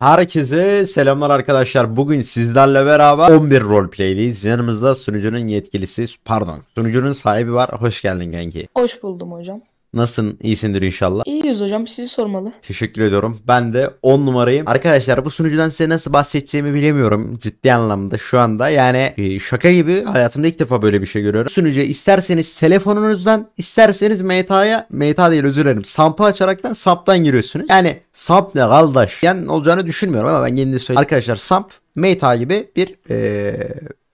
Herkese selamlar arkadaşlar. Bugün sizlerle beraber 11 roleplay'deyiz. Yanımızda sunucunun yetkilisi, pardon sunucunun sahibi var. Hoş geldin kanki. Hoş buldum hocam. Nasılsın? İyisindir inşallah. İyiyiz hocam. Sizi sormalı. Teşekkür ediyorum. Ben de 10 numarayım. Arkadaşlar bu sunucudan size nasıl bahsedeceğimi bilemiyorum. Ciddi anlamda şu anda. Yani e, şaka gibi hayatımda ilk defa böyle bir şey görüyorum. sunucu isterseniz telefonunuzdan isterseniz Meta'ya Meta değil özür dilerim. Samp'ı açaraktan Samp'tan giriyorsunuz. Yani Samp ne kardeş? Yani olacağını düşünmüyorum ama ben yine söyleyeyim. Arkadaşlar Samp Meta gibi bir ee,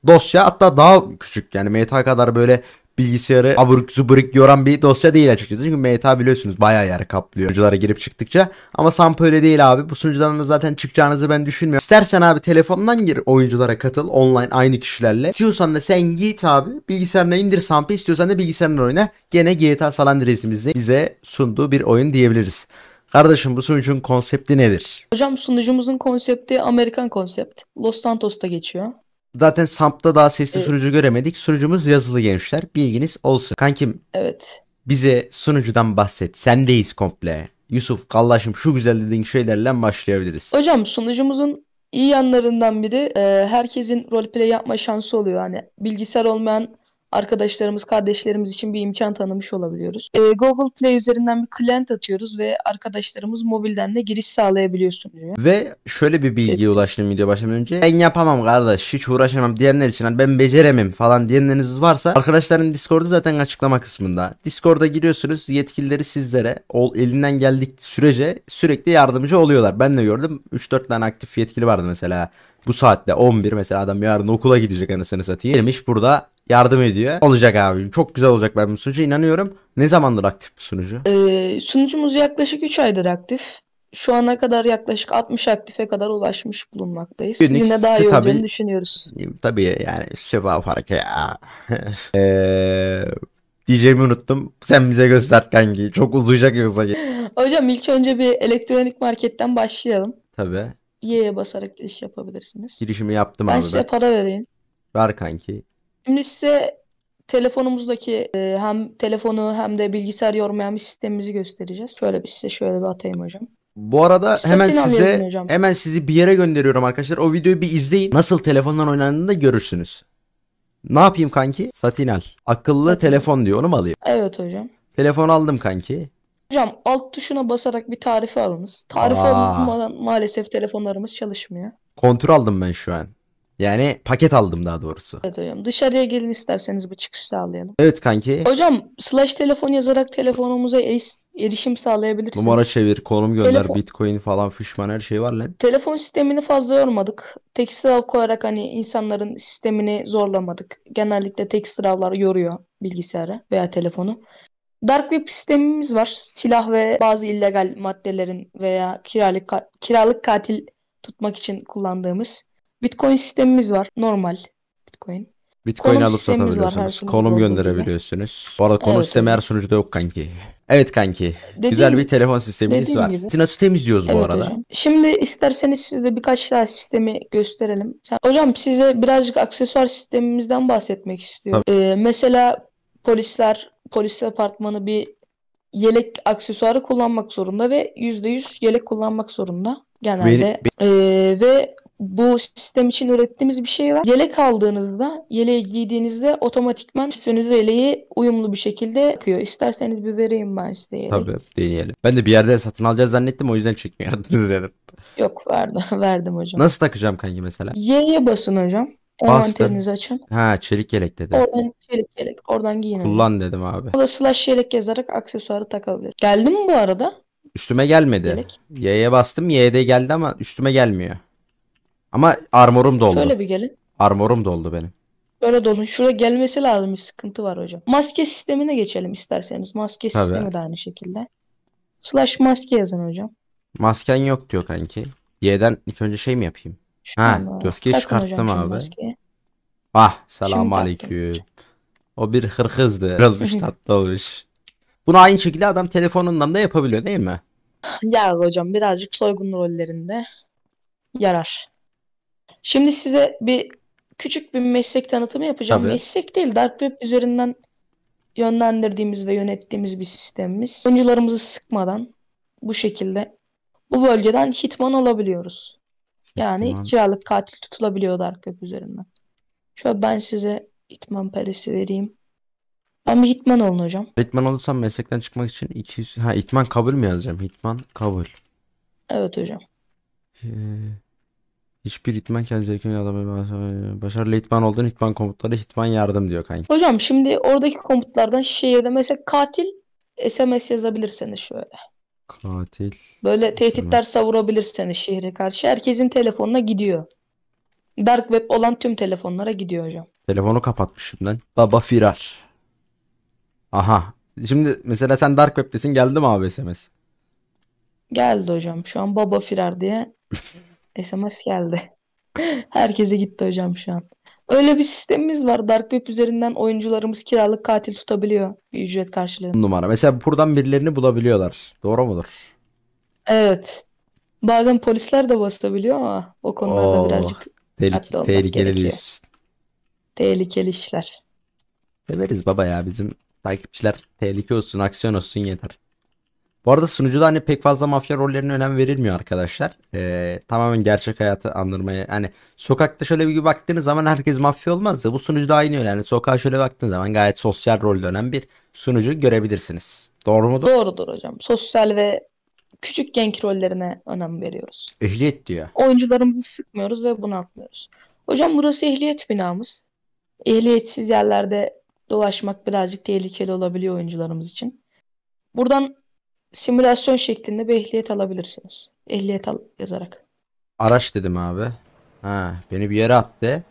dosya hatta daha küçük yani Meta kadar böyle bilgisayarı abur zuburik yoran bir dosya değil açıkçası. Çünkü meta biliyorsunuz bayağı yer kaplıyor sunuculara girip çıktıkça. Ama Samp öyle değil abi. Bu sunucudan da zaten çıkacağınızı ben düşünmüyorum. İstersen abi telefondan gir oyunculara katıl online aynı kişilerle. İstiyorsan da sen git abi bilgisayarına indir Samp'ı istiyorsan da bilgisayarından oyna. Gene GTA San Andreas'imizin bize sunduğu bir oyun diyebiliriz. Kardeşim bu sunucunun konsepti nedir? Hocam sunucumuzun konsepti Amerikan konsept. Los Santos'ta geçiyor. Zaten SAMP'ta daha sesli evet. sunucu göremedik. Sunucumuz yazılı gençler. Bilginiz olsun. Kankim. Evet. Bize sunucudan bahset. Sendeyiz komple. Yusuf kallaşım şu güzel dediğin şeylerle başlayabiliriz. Hocam sunucumuzun iyi yanlarından biri e, herkesin roleplay yapma şansı oluyor. Hani bilgisayar olmayan arkadaşlarımız, kardeşlerimiz için bir imkan tanımış olabiliyoruz. E, Google Play üzerinden bir client atıyoruz ve arkadaşlarımız mobilden de giriş sağlayabiliyorsun diyor. Ve şöyle bir bilgiye ulaştım video başlamadan önce. Ben yapamam kardeş, hiç uğraşamam diyenler için ben beceremem falan diyenleriniz varsa arkadaşların Discord'u zaten açıklama kısmında. Discord'a giriyorsunuz. Yetkilileri sizlere ol, elinden geldik sürece sürekli yardımcı oluyorlar. Ben de gördüm. 3-4 tane aktif yetkili vardı mesela bu saatte 11 mesela adam yarın okula gidecek anasını satayım. Gelmiş burada yardım ediyor. Olacak abi. Çok güzel olacak ben bu sunucu inanıyorum. Ne zamandır aktif bu sunucu? Ee, sunucumuz yaklaşık 3 aydır aktif. Şu ana kadar yaklaşık 60 aktife kadar ulaşmış bulunmaktayız. Günlük Yine daha iyi tabii, olacağını düşünüyoruz. Tabii yani şeba farkı ya. ee, diyeceğimi unuttum. Sen bize göster kanki. Çok uzayacak yoksa. Hocam ilk önce bir elektronik marketten başlayalım. Tabii. Y'ye basarak giriş yapabilirsiniz. Girişimi yaptım ben abi. Ben size para vereyim. Ver kanki. Şimdi size telefonumuzdaki e, hem telefonu hem de bilgisayar yormayan bir sistemimizi göstereceğiz. Şöyle bir size şöyle bir atayım hocam. Bu arada Satın hemen size hocam. hemen sizi bir yere gönderiyorum arkadaşlar. O videoyu bir izleyin. Nasıl telefondan oynandığını da görürsünüz. Ne yapayım kanki? Satinal. Akıllı Satin. telefon diyor. Onu mu alayım? Evet hocam. Telefon aldım kanki. Hocam alt tuşuna basarak bir tarife alınız. Tarife Aa. alınmadan maalesef telefonlarımız çalışmıyor. Kontrol aldım ben şu an. Yani paket aldım daha doğrusu. Evet hocam. Dışarıya gelin isterseniz bu çıkışı sağlayalım. Evet kanki. Hocam slash telefon yazarak telefonumuza eriş- erişim sağlayabilirsiniz. Numara çevir, konum gönder, Telefon- bitcoin falan fişman her şey var lan. Telefon sistemini fazla yormadık. Text av koyarak hani insanların sistemini zorlamadık. Genellikle text avlar yoruyor bilgisayarı veya telefonu. Dark web sistemimiz var. Silah ve bazı illegal maddelerin veya kiralık kiralık katil tutmak için kullandığımız Bitcoin sistemimiz var. Normal Bitcoin. Bitcoin alıp satabiliyorsunuz. Konum gönderebiliyorsunuz. Gibi. Bu arada konum evet, sistemi her sunucuda yok kanki. Evet kanki. Dediğim, Güzel bir telefon sistemimiz var. Gibi. Nasıl temizliyoruz evet, bu arada? Hocam. Şimdi isterseniz size birkaç tane sistemi gösterelim. Hocam size birazcık aksesuar sistemimizden bahsetmek istiyorum. Ee, mesela polisler, polis departmanı bir yelek aksesuarı kullanmak zorunda ve %100 yelek kullanmak zorunda genelde. Benim, benim... Ee, ve bu sistem için ürettiğimiz bir şey var. Yelek aldığınızda, yeleği giydiğinizde otomatikman üstünüzü yeleği uyumlu bir şekilde yakıyor. İsterseniz bir vereyim ben size yeleği. Tabii deneyelim. Ben de bir yerde satın alacağız zannettim o yüzden çekmiyordunuz dedim. Yok verdim, verdim hocam. Nasıl takacağım kanki mesela? Y'ye basın hocam. Envanterinizi açın. Ha çelik yelek dedi. Oradan çelik yelek. Oradan giyin. Kullan dedim abi. O da slash yelek yazarak aksesuarı takabilir. Geldi mi bu arada? Üstüme gelmedi. Yelek. Y'ye bastım Y'de geldi ama üstüme gelmiyor. Ama armorum doldu. Şöyle bir gelin. Armorum doldu benim. Öyle dolun. Şurada gelmesi lazım. Bir sıkıntı var hocam. Maske sistemine geçelim isterseniz. Maske Tabii. sistemi de aynı şekilde. Slash maske yazın hocam. Masken yok diyor kanki. Y'den ilk önce şey mi yapayım? Şu ha, maskeyi çıkarttım abi. Maskeyi. Ah, selamun aleyküm. O bir hırkızdı. Olmuş tatlı olmuş. Bunu aynı şekilde adam telefonundan da yapabiliyor değil mi? Ya hocam birazcık soygun rollerinde yarar. Şimdi size bir küçük bir meslek tanıtımı yapacağım. Tabii. Meslek değil, dark web üzerinden yönlendirdiğimiz ve yönettiğimiz bir sistemimiz. Oyuncularımızı sıkmadan bu şekilde bu bölgeden hitman olabiliyoruz. Yani kiralık katil tutulabiliyor dark web üzerinden. Şöyle ben size hitman perisi vereyim. Ben bir hitman olun hocam. Hitman olursam meslekten çıkmak için 200... Ha hitman kabul mü yazacağım? Hitman kabul. Evet hocam. Ee... Hiçbir hitman kendi zevkini alamıyor. Başarılı hitman olduğun hitman komutları hitman yardım diyor kanka. Hocam şimdi oradaki komutlardan şehirde mesela katil SMS yazabilirseniz şöyle. Katil. Böyle tehditler SMS. savurabilirseniz şehre karşı herkesin telefonuna gidiyor. Dark web olan tüm telefonlara gidiyor hocam. Telefonu kapatmışım lan. Baba firar. Aha. Şimdi mesela sen dark web'tesin geldi mi abi SMS? Geldi hocam. Şu an baba firar diye SMS geldi. Herkese gitti hocam şu an. Öyle bir sistemimiz var. Dark Web üzerinden oyuncularımız kiralık katil tutabiliyor. Bir ücret karşılığında. Numara. Mesela buradan birilerini bulabiliyorlar. Doğru mudur? Evet. Bazen polisler de basabiliyor ama o konularda Oo, birazcık tehlike, tehlikeli gerekiyor. Tehlikeli işler. Severiz baba ya bizim takipçiler tehlike olsun aksiyon olsun yeter. Bu arada sunucuda hani pek fazla mafya rollerine önem verilmiyor arkadaşlar. Ee, tamamen gerçek hayatı andırmaya. Hani sokakta şöyle bir baktığınız zaman herkes mafya olmaz da bu sunucuda aynı öyle. Yani sokağa şöyle baktığınız zaman gayet sosyal rol dönen bir sunucu görebilirsiniz. Doğru mudur? Doğrudur hocam. Sosyal ve küçük genç rollerine önem veriyoruz. Ehliyet diyor. Oyuncularımızı sıkmıyoruz ve bunu atmıyoruz. Hocam burası ehliyet binamız. Ehliyetsiz yerlerde dolaşmak birazcık tehlikeli olabiliyor oyuncularımız için. Buradan simülasyon şeklinde bir ehliyet alabilirsiniz. Ehliyet al yazarak. Araç dedim abi. Ha, beni bir yere attı.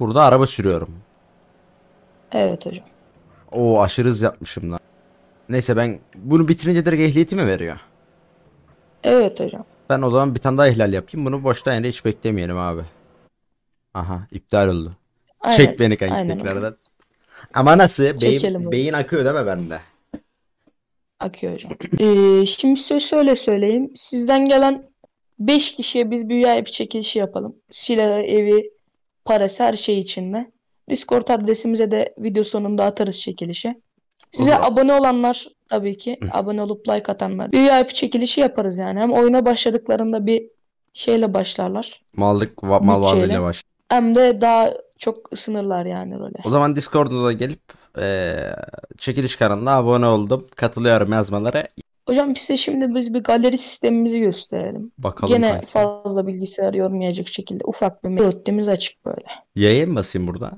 Burada araba sürüyorum. Evet hocam. O aşırı hız yapmışım lan. Neyse ben bunu bitirince direkt ehliyeti mi veriyor? Evet hocam. Ben o zaman bir tane daha ihlal yapayım. Bunu boşta yani hiç beklemeyelim abi. Aha iptal oldu. Aynen, Çek beni kanka tekrardan. Ama nasıl? Beyin, beyin akıyor değil mi bende? Akıyor hocam. Ee, şimdi size şöyle söyleyeyim. Sizden gelen 5 kişiye bir büyü ayıp çekilişi yapalım. Silah, evi, parası her şey içinde. Discord adresimize de video sonunda atarız çekilişi. Size Olur. abone olanlar tabii ki abone olup like atanlar. Bir VIP çekilişi yaparız yani. Hem oyuna başladıklarında bir şeyle başlarlar. Mallık va- mal Bütçeyle. varlığıyla baş. Hem de daha çok ısınırlar yani role. O zaman Discord'unuza gelip e, çekiliş kanalına abone oldum. Katılıyorum yazmalara. Hocam size şimdi biz bir galeri sistemimizi gösterelim. Bakalım. Gene kanka. fazla bilgisayar yormayacak şekilde ufak bir röttemiz açık böyle. Y'ye mi basayım burada?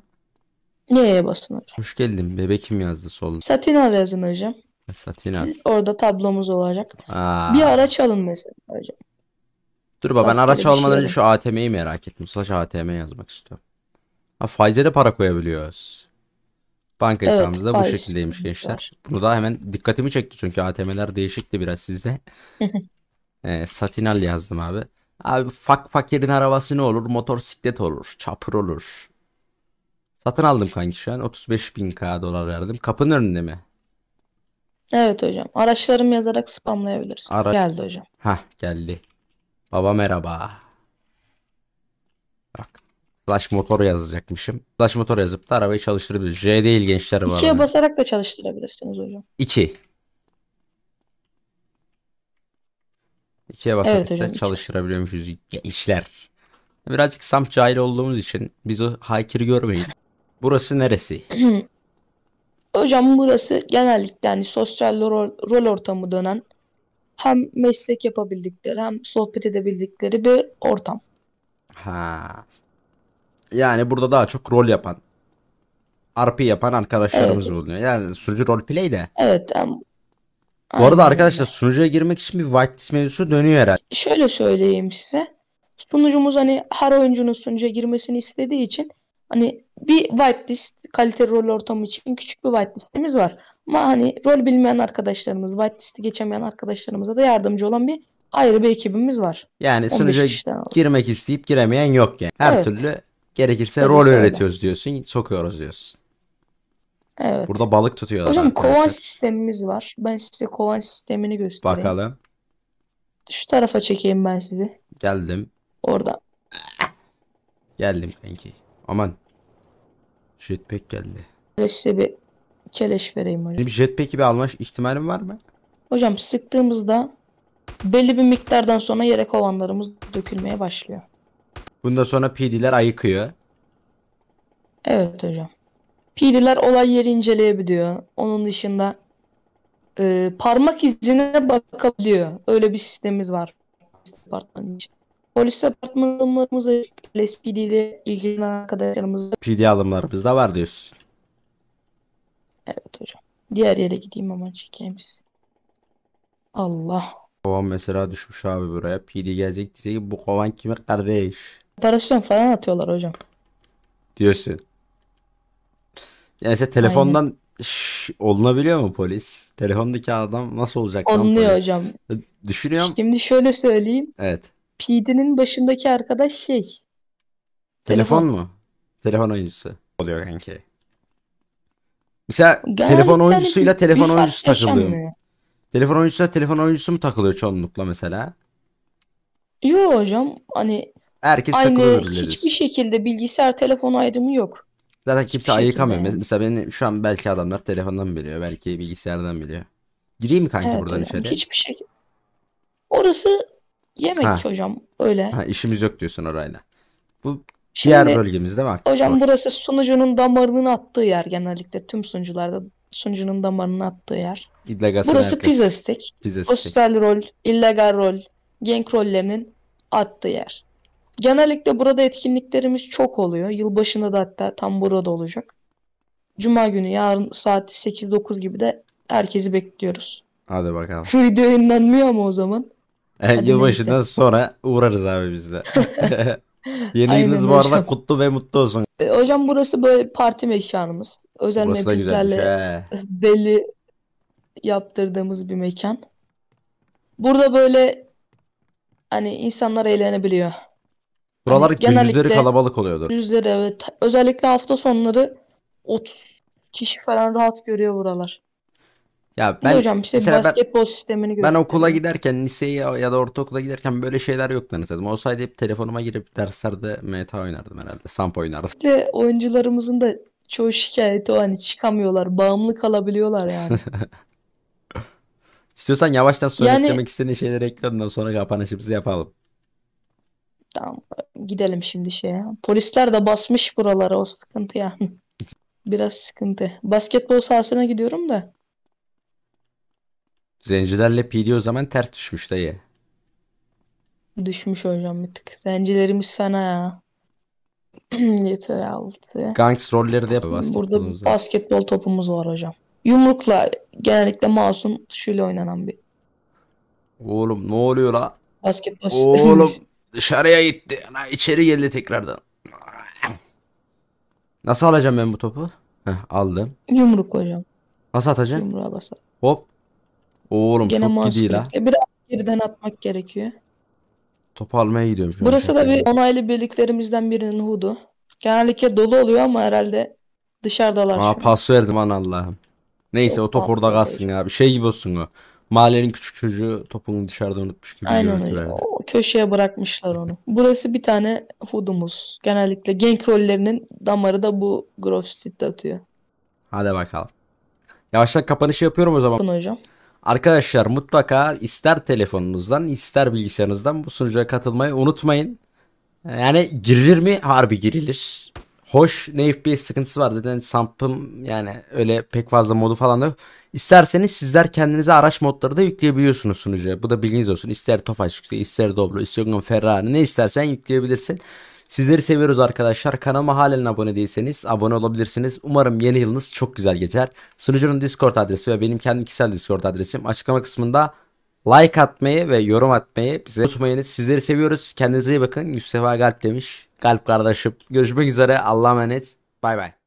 Y'ye basın hocam. Hoş geldin. Bebekim yazdı solda. Satina yazın hocam. Satina. Orada tablomuz olacak. Aa. Bir araç alın mesela hocam. Dur baba ben araç şey almadan önce şu ATM'yi merak ettim. Slash ATM yazmak istiyorum. Ha faize de para koyabiliyoruz. Banka evet, hesabımızda bu şekildeymiş gençler. Bunu da hemen dikkatimi çekti çünkü ATM'ler değişikti biraz sizde. e, ee, Satinal yazdım abi. Abi fak fakirin arabası ne olur? Motorsiklet olur. Çapır olur. Satın aldım kanki şu an. 35 bin K dolar verdim. Kapının önünde mi? Evet hocam. Araçlarımı yazarak spamlayabilirsin. Ara... Geldi hocam. Ha geldi. Baba merhaba. Bak Slash motor yazacakmışım. Slash motor yazıp da arabayı çalıştırabilir. J değil gençler var. İkiye basarak da çalıştırabilirsiniz hocam. İki. İkiye basarak evet, hocam, da çalıştırabiliyormuşuz gençler. Birazcık sam cahil olduğumuz için biz o hakiri görmeyin. Burası neresi? hocam burası genellikle hani sosyal rol, rol ortamı dönen hem meslek yapabildikleri hem sohbet edebildikleri bir ortam. Ha. Yani burada daha çok rol yapan, RP yapan arkadaşlarımız evet. bulunuyor. Yani sunucu rol roleplay de. Evet. Um, bu arada arkadaşlar sunucuya girmek için bir whitelist mevzusu dönüyor herhalde. Şöyle söyleyeyim size. Sunucumuz hani her oyuncunun sunucuya girmesini istediği için hani bir whitelist kaliteli rol ortamı için küçük bir whitelistimiz var. Ama hani rol bilmeyen arkadaşlarımız, whitelist'i geçemeyen arkadaşlarımıza da yardımcı olan bir ayrı bir ekibimiz var. Yani sunucuya girmek isteyip giremeyen yok yani. Her evet. türlü Gerekirse rol şöyle. öğretiyoruz diyorsun. Sokuyoruz diyorsun. Evet. Burada balık tutuyorlar. Hocam kovan sistemimiz var. Ben size kovan sistemini göstereyim. Bakalım. Şu tarafa çekeyim ben sizi. Geldim. Orada. Geldim kanki. Aman. Jetpack geldi. size bir keleş vereyim hocam. Bir jetpack bir alma ihtimalim var mı? Hocam sıktığımızda belli bir miktardan sonra yere kovanlarımız dökülmeye başlıyor. Bundan sonra PD'ler ayıkıyor. Evet hocam. PD'ler olay yeri inceleyebiliyor. Onun dışında e, parmak izine bakabiliyor. Öyle bir sistemimiz var. Polis departmanı için. Polis departmanlarımızda LSPD ile ilgilenen arkadaşlarımız PD alımlarımız da var diyorsun. Evet hocam. Diğer yere gideyim ama çekeyim sizi. Allah. Kovan mesela düşmüş abi buraya. PD gelecek diyecek bu kovan kimin kardeş? Paraşütüm falan atıyorlar hocam. Diyorsun. Yani işte telefondan şş, olunabiliyor mu polis? Telefondaki adam nasıl olacak lan Anlıyor hocam. Düşünüyorum. Şimdi şöyle söyleyeyim. Evet. PD'nin başındaki arkadaş şey. Telefon, Telefon. mu? Telefon oyuncusu oluyor kanki. Mesela Genellikle telefon oyuncusuyla telefon oyuncusu takılıyor. Telefon oyuncusuyla telefon oyuncusu mu takılıyor çoğunlukla mesela? Yo hocam hani Herkes Aynı takılıyor birbirleriz. hiçbir şekilde bilgisayar telefon ayrımı yok. Zaten kimse ayıkamıyor. şekilde. Mesela beni şu an belki adamlar telefondan biliyor. Belki bilgisayardan biliyor. Gireyim mi kanki Evet buradan hocam içeri? hiçbir şekilde. Orası yemek Ha. hocam öyle. Ha, işimiz yok diyorsun orayla. Bu diğer Şimdi bölgemizde mi aktif hocam var? burası sunucunun damarının attığı yer genellikle tüm sunucularda sunucunun damarının attığı yer. İdlegasyon Burası pizza herkes. stick, Pizza stick. hostel rol, illegal rol, gank rollerinin attığı yer. Genellikle burada etkinliklerimiz çok oluyor. Yılbaşında da hatta tam burada olacak. Cuma günü yarın saat 8-9 gibi de herkesi bekliyoruz. Hadi bakalım. Şu video yayınlanmıyor ama o zaman. E, yılbaşından neyse. sonra uğrarız abi biz de. Yeni yılınız bu arada hocam. kutlu ve mutlu olsun. E, hocam burası böyle parti mekanımız. Özel burası mevcutlarla belli yaptırdığımız bir mekan. Burada böyle hani insanlar eğlenebiliyor. Buralar yani gündüzleri kalabalık oluyordur. Gündüzleri evet. Özellikle hafta sonları 30 kişi falan rahat görüyor buralar. Ya ben hocam işte mesela basketbol ben, sistemini göstereyim. Ben okula giderken liseye ya da ortaokula giderken böyle şeyler yoktu anladım. Hani Olsaydı hep telefonuma girip derslerde meta oynardım herhalde. Samp oynardım. İşte oyuncularımızın da çoğu şikayeti o hani çıkamıyorlar. Bağımlı kalabiliyorlar yani. İstiyorsan yavaştan söylemek yani, istediğin şeyleri ekle ondan sonra kapanışımızı yapalım. Tamam gidelim şimdi şeye. Polisler de basmış buralara o sıkıntı yani. Biraz sıkıntı. Basketbol sahasına gidiyorum da. Zencilerle PD o zaman ters düşmüş dayı. Düşmüş hocam bir tık. Zencilerimiz fena ya. Yeter altı. Gangs rolleri de yapıyor Burada basketbol topumuz var hocam. Yumrukla genellikle mouse'un tuşuyla oynanan bir Oğlum ne oluyor la? basketbol Oğlum sistemimiz. Dışarıya gitti. Ana içeri geldi tekrardan. Nasıl alacağım ben bu topu? Heh, aldım. Yumruk koyacağım. Nasıl atacağım? Yumruğa basar. Hop. Oğlum Gene çok gidiyor la. Bir geriden atmak gerekiyor. Topu almaya gidiyorum şu Burası da bir onaylı birliklerimizden birinin hudu. Genellikle dolu oluyor ama herhalde dışarıdalar. Aa, pas verdim an Allah'ım. Neyse Yok, o top orada kalsın ya. Bir şey gibi olsun o. Mahallenin küçük çocuğu topunu dışarıda unutmuş gibi Aynen öyle. O köşeye bırakmışlar onu. Burası bir tane hudumuz. Genellikle genk rollerinin damarı da bu Grove Street'te atıyor. Hadi bakalım. Yavaştan kapanışı yapıyorum o zaman. Yapın hocam. Arkadaşlar mutlaka ister telefonunuzdan ister bilgisayarınızdan bu sunucuya katılmayı unutmayın. Yani girilir mi? Harbi girilir. Hoş. Ne FPS sıkıntısı var zaten. Sampım yani öyle pek fazla modu falan da yok. İsterseniz sizler kendinize araç modları da yükleyebiliyorsunuz sunucuya. Bu da bilginiz olsun. İster Tofaş yükle, ister Doblo, ister Ferrari ne istersen yükleyebilirsin. Sizleri seviyoruz arkadaşlar. Kanalıma halen abone değilseniz abone olabilirsiniz. Umarım yeni yılınız çok güzel geçer. Sunucunun Discord adresi ve benim kendi kişisel Discord adresim açıklama kısmında like atmayı ve yorum atmayı bize unutmayınız. Sizleri seviyoruz. Kendinize iyi bakın. Yusuf Galp demiş. Galp kardeşim. Görüşmek üzere. Allah'a emanet. Bay bay.